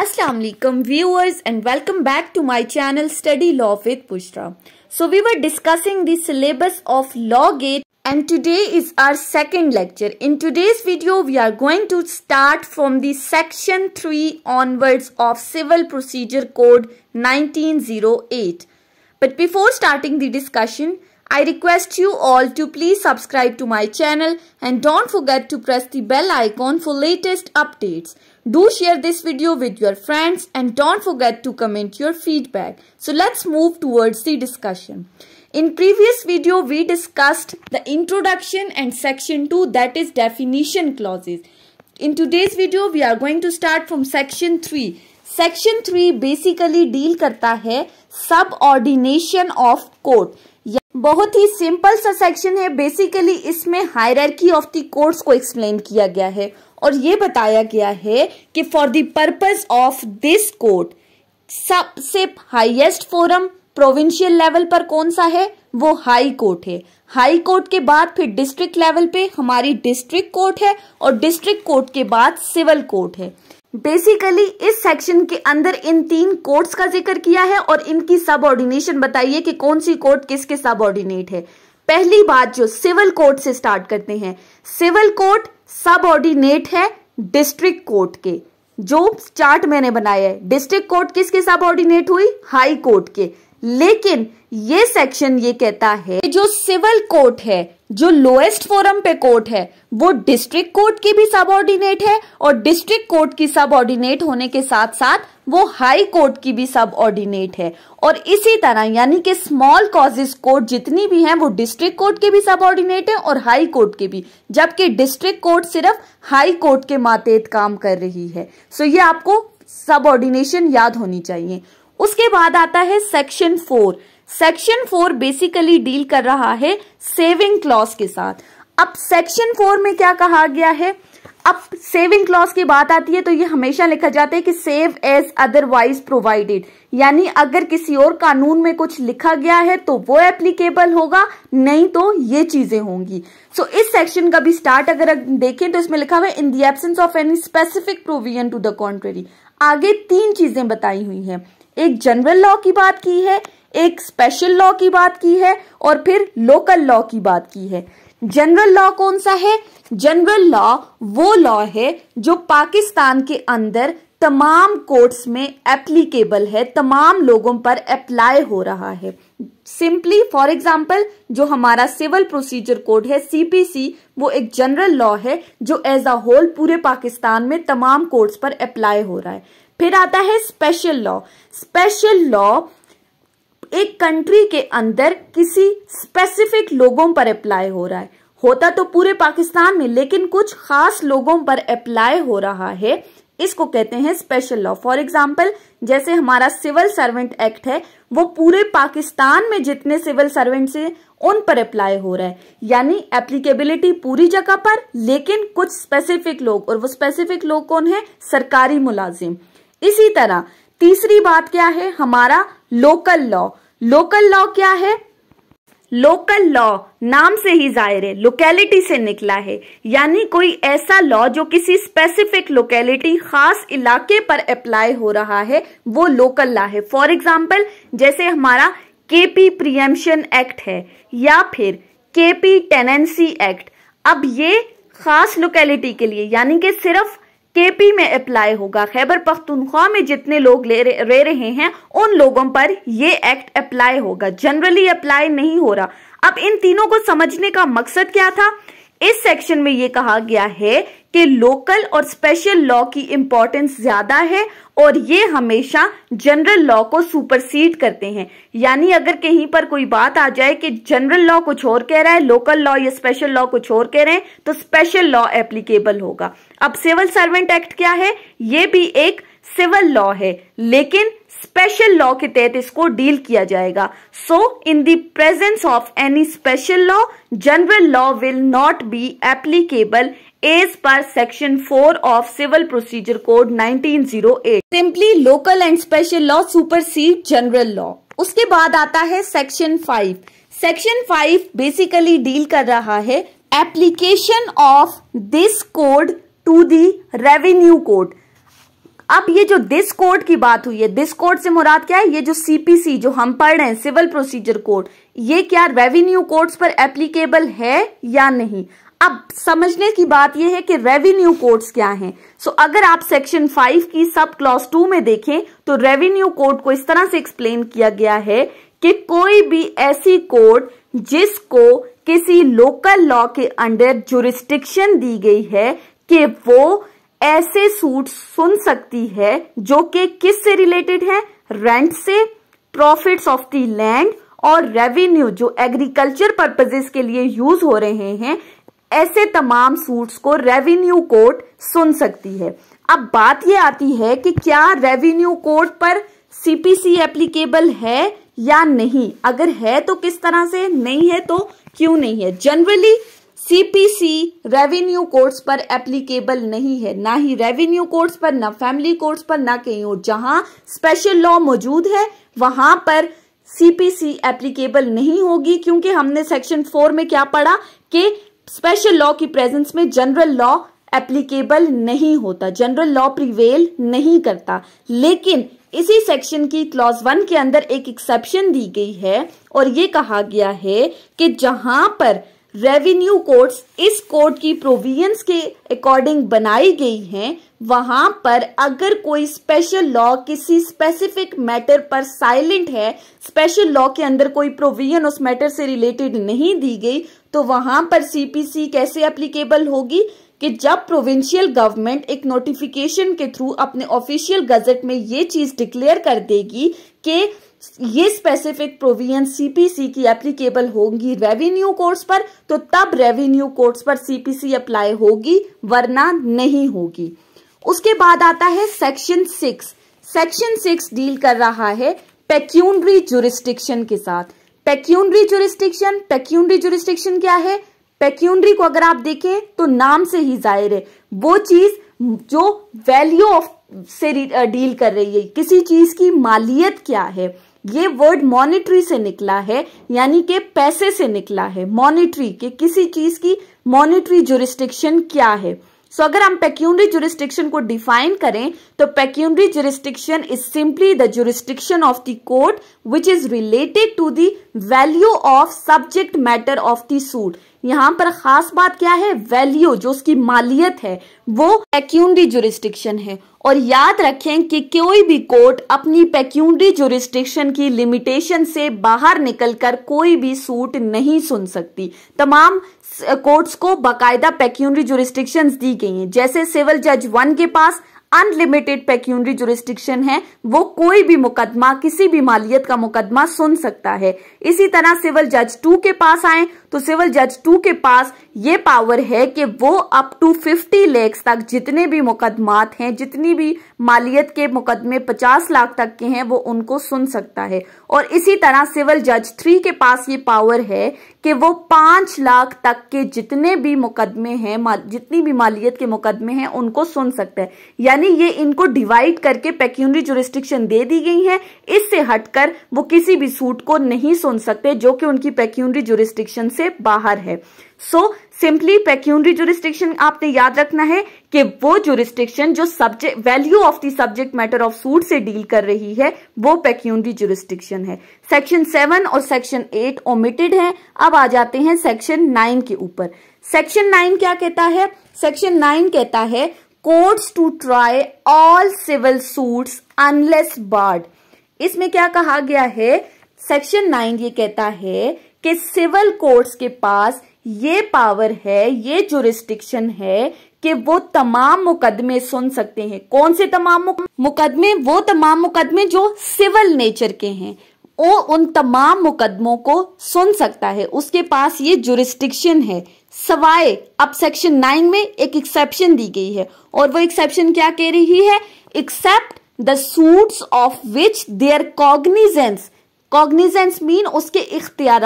Assalamualaikum viewers and welcome back to my channel Study Law with Pushra. So we were discussing the syllabus of Law Gate and today is our second lecture. In today's video we are going to start from the section 3 onwards of Civil Procedure Code 1908. But before starting the discussion, I request you all to please subscribe to my channel and don't forget to press the bell icon for latest updates. Do share this video with your friends and don't forget to comment your feedback. So let's move towards the discussion. In previous video, we discussed the introduction and section 2 that is definition clauses. In today's video, we are going to start from section 3. Section 3 basically deal karta hai subordination of court बहुत ही simple सा section है basically इसमें hierarchy of the courts को explain किया गया है और ये बताया गया है कि for the purpose of this court सबसे हाईएस्ट फोरम प्रोविंशियल लेवल पर कौन सा है वो हाई कोर्ट है हाई कोर्ट के बाद फिर डिस्ट्रिक्ट लेवल पे हमारी डिस्ट्रिक्ट कोर्ट है और डिस्ट्रिक्ट कोर्ट के बाद सिविल कोर्ट है बेसिकली इस सेक्शन के अंदर इन तीन कोर्ट्स का जिक्र किया है और इनकी सब बताइए कि कौन सी कोर्ट किसके सब है पहली बात जो सिविल कोर्ट से स्टार्ट करते हैं सिविल कोर्ट सब ऑर्डिनेट है डिस्ट्रिक्ट कोर्ट के जो चार्ट मैंने बनाया है डिस्ट्रिक्ट कोर्ट किसके सब ऑर्डिनेट हुई हाई कोर्ट के लेकिन ये सेक्शन ये कहता है जो सिविल कोर्ट है जो लोएस्ट फोरम पे कोर्ट है वो डिस्ट्रिक्ट कोर्ट की भी सबऑर्डिनेट है और डिस्ट्रिक्ट कोर्ट की सबऑर्डिनेट होने के साथ साथ वो हाई कोर्ट की भी सबऑर्डिनेट है और इसी तरह यानी कि स्मॉल कॉजेज कोर्ट जितनी भी हैं वो डिस्ट्रिक्ट कोर्ट के भी सबऑर्डिनेट है और हाई कोर्ट के भी जबकि डिस्ट्रिक्ट कोर्ट सिर्फ हाई कोर्ट के मातेत काम कर रही है सो ये आपको सबऑर्डिनेशन याद होनी चाहिए उसके बाद आता है section four section four basically deal कर रहा है सेविंग क्लॉज के साथ अब सेक्शन फोर में क्या कहा गया है अब सेविंग क्लॉज की बात आती है तो ये हमेशा लिखा जाता है कि सेव एज अदरवाइज प्रोवाइडेड यानी अगर किसी और कानून में कुछ लिखा गया है तो वो एप्लीकेबल होगा नहीं तो ये चीजें होंगी सो so, इस सेक्शन का भी स्टार्ट अगर देखें तो इसमें लिखा हुआ है in the absence of any specific provision to the contrary आगे तीन चीजें बताई हुई हैं एक जनरल लॉ की बात की है एक स्पेशल लॉ की बात की है और फिर लोकल लॉ की बात की है जनरल लॉ कौन सा है जनरल लॉ वो लॉ है जो पाकिस्तान के अंदर तमाम कोर्ट्स में एप्लीकेबल है तमाम लोगों पर अप्लाई हो रहा है सिंपली फॉर एग्जाम्पल जो हमारा सिविल प्रोसीजर कोड है सीपीसी वो एक जनरल लॉ है जो एज अ होल पूरे पाकिस्तान में तमाम कोर्ट्स पर अप्लाई हो रहा है फिर आता है स्पेशल लॉ स्पेशल लॉ एक कंट्री के अंदर किसी स्पेसिफिक लोगों पर अप्लाई हो रहा है होता तो पूरे पाकिस्तान में लेकिन कुछ खास लोगों पर अप्लाई हो रहा है इसको कहते हैं स्पेशल लॉ फॉर एग्जाम्पल जैसे हमारा सिविल सर्वेंट एक्ट है वो पूरे पाकिस्तान में जितने सिविल सर्वेंट से उन पर अप्लाई हो रहा है यानी एप्लीकेबिलिटी पूरी जगह पर लेकिन कुछ स्पेसिफिक लोग और वो स्पेसिफिक लोग कौन है सरकारी मुलाजिम इसी तरह तीसरी बात क्या है हमारा लोकल लॉ लोकल लॉ क्या है लोकल लॉ नाम से ही जाहिर है लोकेलिटी से निकला है यानी कोई ऐसा लॉ जो किसी स्पेसिफिक लोकेलिटी खास इलाके पर अप्लाई हो रहा है वो लोकल लॉ है फॉर एग्जाम्पल जैसे हमारा केपी प्रियम्शन एक्ट है या फिर केपी टेनेंसी एक्ट अब ये खास लोकेलिटी के लिए यानी कि सिर्फ केपी में अप्लाई होगा खैबर पख्तूनख्वा में जितने लोग ले रहे, रहे हैं उन लोगों पर ये एक्ट अप्लाई होगा जनरली अप्लाई नहीं हो रहा अब इन तीनों को समझने का मकसद क्या था इस सेक्शन में ये कहा गया है कि लोकल और स्पेशल लॉ की इंपॉर्टेंस ज्यादा है और ये हमेशा जनरल लॉ को सुपरसीड करते हैं यानी अगर कहीं पर कोई बात आ जाए कि जनरल लॉ कुछ और कह रहा है लोकल लॉ या स्पेशल लॉ कुछ और कह रहे हैं तो स्पेशल लॉ एप्लीकेबल होगा अब सिविल सर्वेंट एक्ट क्या है ये भी एक सिविल लॉ है लेकिन स्पेशल लॉ के तहत इसको डील किया जाएगा so in the presence of any special law general law will not be applicable as per section four of civil procedure code 1908 simply local and special law supersede general law उसके बाद आता है section five section five basically deal कर रहा है application of this code to the revenue code अब ये जो दिस कोड की बात हुई है दिस कोर्ट से मुराद क्या है ये जो सीपीसी जो हम पढ़ रहे हैं सिविल प्रोसीजर कोड ये क्या रेवेन्यू कोर्ट्स पर एप्लीकेबल है या नहीं अब समझने की बात यह है कि रेवेन्यू कोर्ट्स क्या हैं सो so, अगर आप सेक्शन फाइव की सब क्लॉस टू में देखें तो रेवेन्यू कोड को इस तरह से एक्सप्लेन किया गया है कि कोई भी ऐसी कोड जिसको किसी लोकल लॉ के अंडर जुरिस्टिक्शन दी गई है कि वो ऐसे सूट सुन सकती है जो कि किस से रिलेटेड है रेंट से प्रॉफिट्स ऑफ दी लैंड और रेवेन्यू जो एग्रीकल्चर पर्पजेस के लिए यूज हो रहे हैं ऐसे तमाम सूट्स को रेवेन्यू कोड सुन सकती है अब बात यह आती है कि क्या रेवेन्यू कोड पर सीपीसी एप्लीकेबल है या नहीं अगर है तो किस तरह से नहीं है तो क्यों नहीं है जनरली सीपीसी रेवेन्यू कोर्ट्स पर एप्लीकेबल नहीं है ना ही रेवेन्यू कोर्ट्स पर ना फैमिली कोर्ट्स पर ना कहीं और जहां स्पेशल लॉ मौजूद है वहां पर सीपीसी एप्लीकेबल नहीं होगी क्योंकि हमने सेक्शन फोर में क्या पढ़ा कि स्पेशल लॉ की प्रेजेंस में जनरल लॉ एप्लीकेबल नहीं होता जनरल लॉ प्रिवेल नहीं करता लेकिन इसी सेक्शन की क्लॉज वन के अंदर एक एक्सेप्शन दी गई है और ये कहा गया है कि जहां पर रेवेन्यू कोड्स इस कोड की प्रोविजंस के अकॉर्डिंग बनाई गई हैं वहां पर अगर कोई स्पेशल लॉ किसी स्पेसिफिक मैटर पर साइलेंट है स्पेशल लॉ के अंदर कोई प्रोविजन उस मैटर से रिलेटेड नहीं दी गई तो वहां पर सीपीसी कैसे एप्लीकेबल होगी कि जब प्रोविंशियल गवर्नमेंट एक नोटिफिकेशन के थ्रू अपने ऑफिशियल गजट में ये चीज डिक्लेयर कर देगी कि ये स्पेसिफिक प्रोविजन सीपीसी की एप्लीकेबल होगी रेवेन्यू कोर्स पर तो तब रेवेन्यू कोर्स पर सीपीसी अप्लाई होगी वरना नहीं होगी उसके बाद आता है section six section six deal कर रहा है पेक्यूनरी जुरिस्टिक्शन के साथ पेक्यूनरी जुरिस्टिक्शन पेक्यूनरी जुरिस्टिक्शन क्या है पेक्यूनरी को अगर आप देखें तो नाम से ही जाहिर है वो चीज जो वैल्यू ऑफ से डील कर रही है किसी चीज की मालियत क्या है ये वर्ड मॉनिटरी से निकला है यानी कि पैसे से निकला है मॉनिटरी के किसी चीज की मॉनिटरी जुरिस्टिक्शन क्या है सो so, अगर हम पेक्यूनरी जुरिस्टिक्शन को डिफाइन करें तो pecuniary jurisdiction is simply the jurisdiction of the court which is related to the value of subject matter of the suit यहां पर खास बात क्या है वैल्यू जो उसकी मालियत है वो पेक्यूनरी जुरिस्टिक्शन है और याद रखें कि कोई भी कोर्ट अपनी पेक्यूनरी जुरिस्टिक्शन की लिमिटेशन से बाहर निकलकर कोई भी सूट नहीं सुन सकती तमाम कोर्ट्स को बाकायदा पेक्यूनरी जोरिस्ट्रिक्शन दी गई हैं जैसे सिविल जज वन के पास अनलिमिटेड पेक्यूनरी जुरिस्टिक्शन है वो कोई भी मुकदमा किसी भी मालियत का मुकदमा सुन सकता है इसी तरह सिविल जज टू के पास आए तो सिविल जज टू के पास ये पावर है कि वो अप टू 50 लैक्स तक जितने भी मुकदमात हैं जितनी भी मालियत के मुकदमे 50 लाख तक के हैं वो उनको सुन सकता है और इसी तरह सिविल जज थ्री के पास ये पावर है कि वो पांच लाख तक के जितने भी मुकदमे हैं जितनी भी मालियत के मुकदमे हैं उनको सुन सकता है यानी यानी ये इनको डिवाइड करके पेक्यूनरी जुरिस्टिक्शन दे दी गई है इससे हटकर वो किसी भी सूट को नहीं सुन सकते जो कि उनकी पेक्यूनरी जुरिस्टिक्शन से बाहर है सो सिंपली पेक्यूनरी जुरिस्टिक्शन आपने याद रखना है कि वो जुरिस्टिक्शन जो subject value of the subject matter of suit से डील कर रही है वो पेक्यूनरी जुरिस्टिक्शन है सेक्शन सेवन और सेक्शन एट ओमिटेड है अब आ जाते हैं सेक्शन नाइन के ऊपर सेक्शन नाइन क्या कहता है सेक्शन नाइन कहता है courts to try all civil suits unless barred इसमें क्या कहा गया है सेक्शन नाइन ये कहता है कि सिविल कोर्ट्स के पास ये पावर है ये जुरिस्टिक्शन है कि वो तमाम मुकदमे सुन सकते हैं कौन से तमाम मुकदमे वो तमाम मुकदमे जो सिविल नेचर के हैं वो उन तमाम मुकदमों को सुन सकता है उसके पास ये जुरिस्टिक्शन है सवाए अब सेक्शन नाइन में एक एक्सेप्शन दी गई है और वो एक्सेप्शन क्या कह रही है except the suits of which their cognizance cognizance mean उसके इख्तियार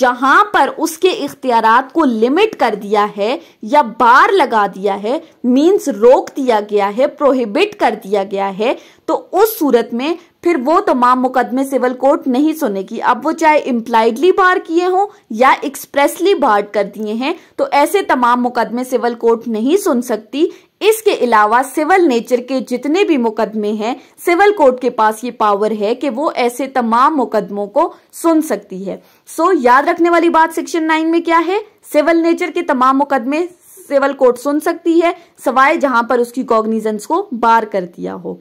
जहां पर उसके इख्तियार को लिमिट कर दिया है या बार लगा दिया है मीन्स रोक दिया गया है प्रोहिबिट कर दिया गया है तो उस सूरत में फिर वो तमाम मुकदमे सिविल कोर्ट नहीं सुनेगी अब वो चाहे इम्प्लाइडली बार किए हों या एक्सप्रेसली बार कर दिए हैं तो ऐसे तमाम मुकदमे सिविल कोर्ट नहीं सुन सकती इसके अलावा सिविल नेचर के जितने भी मुकदमे हैं सिविल कोर्ट के पास ये पावर है कि वो ऐसे तमाम मुकदमों को सुन सकती है सो so, याद रखने वाली बात सेक्शन नाइन में क्या है सिविल नेचर के तमाम मुकदमे सिविल कोर्ट सुन सकती है सवाए जहां पर उसकी कॉग्निजेंस को बार कर दिया हो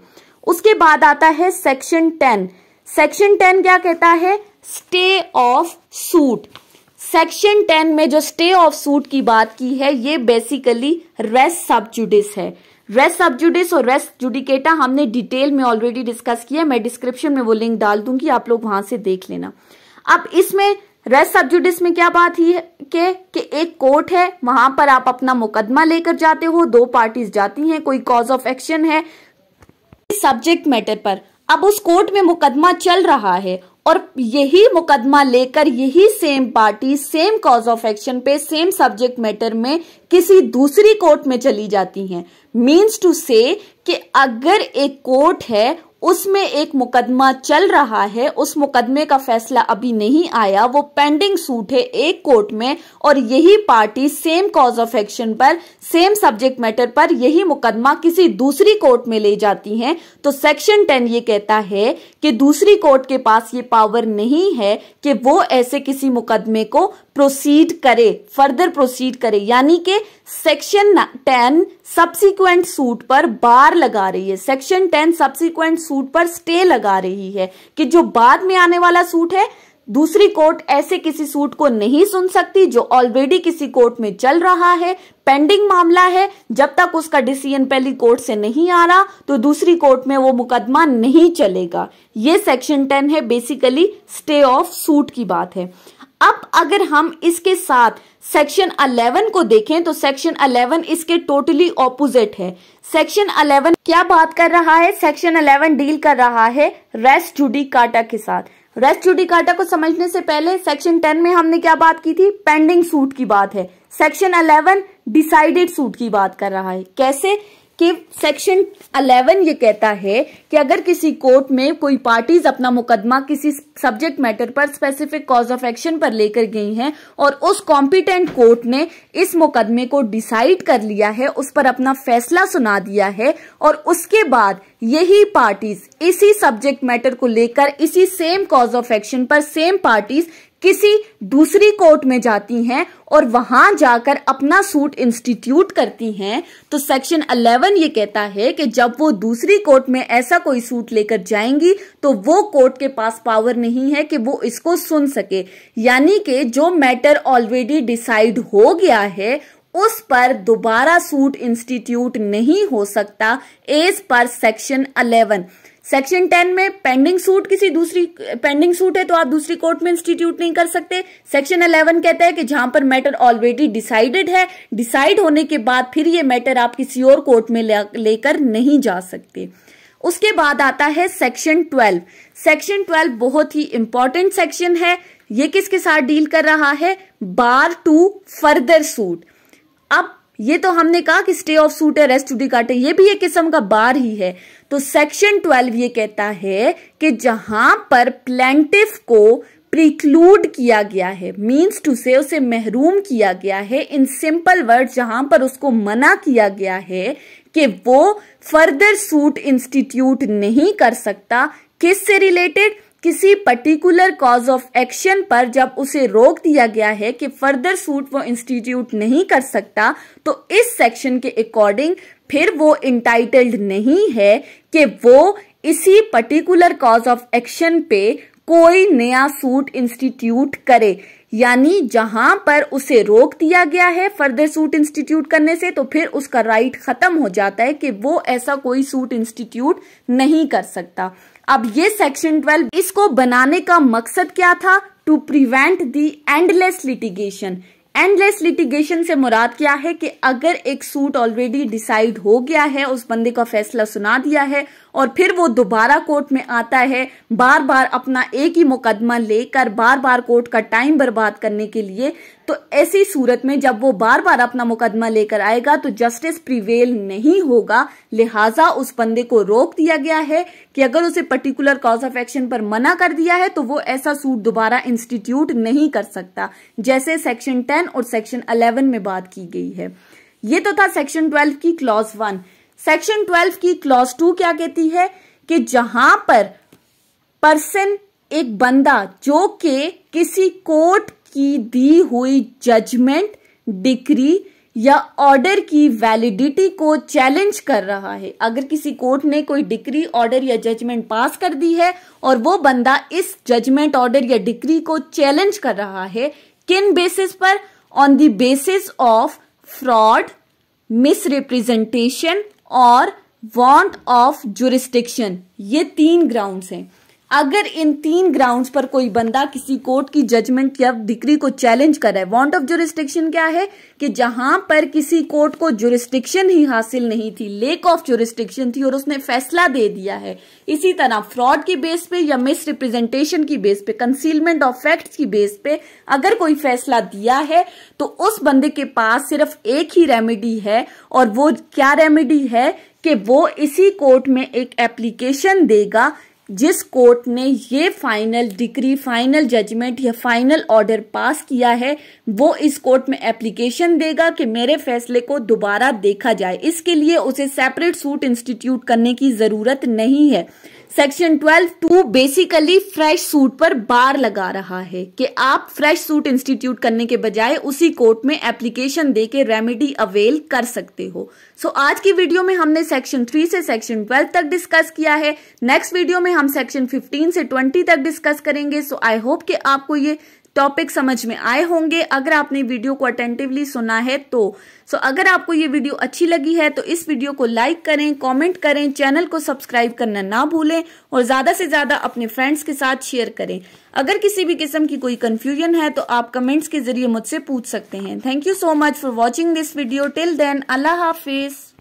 उसके बाद आता है सेक्शन टेन सेक्शन टेन क्या कहता है stay of suit section ten में जो स्टे ऑफ सूट की बात की है ये बेसिकली रेस सबजुडिस है रेस सबजुडिस और रेस जुडिकेटा हमने डिटेल में ऑलरेडी डिस्कस किया मैं डिस्क्रिप्शन में वो लिंक डाल दूंगी आप लोग वहां से देख लेना अब इसमें रेस सबजुडिस में क्या बात ही है के के एक कोर्ट है वहां पर आप अपना मुकदमा लेकर जाते हो दो पार्टीज जाती हैं कोई कॉज ऑफ एक्शन है सब्जेक्ट मैटर पर अब उस कोर्ट में मुकदमा चल रहा है और यही मुकदमा लेकर यही same party same cause of action पे सेम सब्जेक्ट मैटर में किसी दूसरी कोर्ट में चली जाती हैं मीन्स टू से कि अगर एक कोर्ट है उसमें एक मुकदमा चल रहा है उस मुकदमे का फैसला अभी नहीं आया वो पेंडिंग सूट है एक कोर्ट में और यही party same cause of action पर सेम सब्जेक्ट मैटर पर यही मुकदमा किसी दूसरी कोर्ट में ले जाती है तो सेक्शन टेन ये कहता है कि दूसरी कोर्ट के पास ये पावर नहीं है कि वो ऐसे किसी मुकदमे को प्रोसीड करे फर्दर प्रोसीड करे यानी कि सेक्शन टेन सब्सिक्वेंट सूट पर बार लगा रही है सेक्शन टेन सब्सिक्वेंट सूट पर स्टे लगा रही है कि जो बाद में आने वाला सूट है दूसरी कोर्ट ऐसे किसी सूट को नहीं सुन सकती जो ऑलरेडी किसी कोर्ट में चल रहा है पेंडिंग मामला है जब तक उसका डिसीजन पहली कोर्ट से नहीं आ रहा तो दूसरी कोर्ट में वो मुकदमा नहीं चलेगा ये सेक्शन टेन है बेसिकली स्टे ऑफ सूट की बात है अब अगर हम इसके साथ सेक्शन 11 को देखें तो सेक्शन 11 इसके टोटली ऑपोजिट है सेक्शन 11 क्या बात कर रहा है सेक्शन 11 डील कर रहा है रेस्ट जुडी काटा के साथ रेस्ट जुडी काटा को समझने से पहले सेक्शन 10 में हमने क्या बात की थी पेंडिंग सूट की बात है सेक्शन 11 डिसाइडेड सूट की बात कर रहा है कैसे कि सेक्शन 11 ये कहता है कि अगर किसी कोर्ट में कोई पार्टीज अपना मुकदमा किसी सब्जेक्ट मैटर पर स्पेसिफिक कॉज ऑफ एक्शन पर लेकर गई हैं और उस कॉम्पिटेंट कोर्ट ने इस मुकदमे को डिसाइड कर लिया है उस पर अपना फैसला सुना दिया है और उसके बाद यही पार्टीज इसी सब्जेक्ट मैटर को लेकर इसी सेम कॉज ऑफ एक्शन पर सेम पार्टीज किसी दूसरी कोर्ट में जाती हैं और वहां जाकर अपना सूट इंस्टीट्यूट करती हैं तो सेक्शन 11 ये कहता है कि जब वो दूसरी कोर्ट में ऐसा कोई सूट लेकर जाएंगी तो वो कोर्ट के पास पावर नहीं है कि वो इसको सुन सके यानी कि जो मैटर ऑलरेडी डिसाइड हो गया है उस पर दोबारा सूट इंस्टीट्यूट नहीं हो सकता as per section eleven section ten में पेंडिंग सूट किसी दूसरी पेंडिंग सूट है तो आप दूसरी कोर्ट में इंस्टीट्यूट नहीं कर सकते सेक्शन अलेवन कहता है कि जहां पर मैटर ऑलरेडी डिसाइडेड है डिसाइड होने के बाद फिर ये मैटर आप किसी और कोर्ट में लेकर नहीं जा सकते उसके बाद आता है सेक्शन ट्वेल्व सेक्शन ट्वेल्व बहुत ही इंपॉर्टेंट सेक्शन है ये किसके साथ डील कर रहा है बार टू फर्दर सूट अब ये तो हमने कहा कि स्टे ऑफ सूट है रेस्ट जुडिकाटे ये भी एक किस्म का बार ही है तो सेक्शन ट्वेल्व ये कहता है कि जहां पर प्लेंटिफ को प्रिक्लूड किया गया है मीन्स टू से उसे महरूम किया गया है इन सिंपल वर्ड जहां पर उसको मना किया गया है कि वो फर्दर सूट इंस्टीट्यूट नहीं कर सकता किस से रिलेटेड किसी पर्टिकुलर कॉज ऑफ एक्शन पर जब उसे रोक दिया गया है कि फर्दर सूट वो इंस्टीट्यूट नहीं कर सकता तो इस सेक्शन के अकॉर्डिंग फिर वो इंटाइटल्ड नहीं है कि वो इसी पर्टिकुलर कॉज ऑफ एक्शन पे कोई नया सूट इंस्टीट्यूट करे यानी जहां पर उसे रोक दिया गया है फर्दर सूट इंस्टीट्यूट करने से तो फिर उसका राइट खत्म हो जाता है कि वो ऐसा कोई सूट इंस्टीट्यूट नहीं कर सकता अब ये सेक्शन 12 इसको बनाने का मकसद क्या था to prevent the endless litigation endless litigation से मुराद क्या है कि अगर एक सूट ऑलरेडी डिसाइड हो गया है उस बंदे का फैसला सुना दिया है और फिर वो दोबारा कोर्ट में आता है बार बार अपना एक ही मुकदमा लेकर बार बार कोर्ट का टाइम बर्बाद करने के लिए तो ऐसी सूरत में जब वो बार बार अपना मुकदमा लेकर आएगा तो जस्टिस प्रिवेल नहीं होगा लिहाजा उस बंदे को रोक दिया गया है कि अगर उसे पर्टिकुलर कॉज ऑफ एक्शन पर मना कर दिया है तो वो ऐसा सूट दोबारा इंस्टीट्यूट नहीं कर सकता जैसे सेक्शन टेन और सेक्शन अलेवन में बात की गई है ये तो था सेक्शन ट्वेल्व की क्लॉज वन सेक्शन ट्वेल्व की क्लॉज टू क्या कहती है कि जहां पर पर्सन एक बंदा जो के किसी कोर्ट की दी हुई जजमेंट डिक्री या ऑर्डर की वैलिडिटी को चैलेंज कर रहा है अगर किसी कोर्ट ने कोई डिक्री ऑर्डर या जजमेंट पास कर दी है और वो बंदा इस जजमेंट ऑर्डर या डिक्री को चैलेंज कर रहा है किन बेसिस पर on the basis of fraud misrepresentation और वांट ऑफ जुरिस्टिक्शन ये तीन ग्राउंड्स हैं अगर इन तीन ग्राउंड्स पर कोई बंदा किसी कोर्ट की जजमेंट या डिक्री को चैलेंज कर रहा है वॉन्ट ऑफ जुरिस्टिक्शन क्या है कि जहां पर किसी कोर्ट को जुरिस्टिक्शन ही हासिल नहीं थी लेक ऑफ जुरिस्टिक्शन थी और उसने फैसला दे दिया है इसी तरह फ्रॉड की बेस पे या मिस रिप्रेजेंटेशन की बेस पे कंसीलमेंट ऑफ फैक्ट की बेस पे अगर कोई फैसला दिया है तो उस बंदे के पास सिर्फ एक ही रेमेडी है और वो क्या रेमेडी है कि वो इसी कोर्ट में एक एप्लीकेशन देगा जिस कोर्ट ने ये फाइनल डिग्री फाइनल जजमेंट या फाइनल ऑर्डर पास किया है वो इस कोर्ट में एप्लीकेशन देगा कि मेरे फैसले को दोबारा देखा जाए इसके लिए उसे सेपरेट सूट इंस्टीट्यूट करने की ज़रूरत नहीं है section twelve two basically fresh suit पर बार लगा रहा है कि आप फ्रेश सूट इंस्टीट्यूट करने के बजाय उसी कोर्ट में एप्लीकेशन दे के रेमेडी अवेल कर सकते हो सो so, आज की वीडियो में हमने सेक्शन थ्री से सेक्शन ट्वेल्व तक डिस्कस किया है नेक्स्ट वीडियो में हम सेक्शन फिफ्टीन से ट्वेंटी तक डिस्कस करेंगे सो आई होप कि आपको ये टॉपिक समझ में आए होंगे अगर आपने वीडियो को अटेंटिवली सुना है तो सो so, अगर आपको ये वीडियो अच्छी लगी है तो इस वीडियो को लाइक करें कमेंट करें चैनल को सब्सक्राइब करना ना भूलें और ज़्यादा से ज़्यादा अपने फ्रेंड्स के साथ शेयर करें अगर किसी भी किस्म की कोई कन्फ्यूजन है तो आप कमेंट्स के जरिए मुझसे पूछ सकते हैं thank you so much for watching this video till then अल्लाह हाफिज़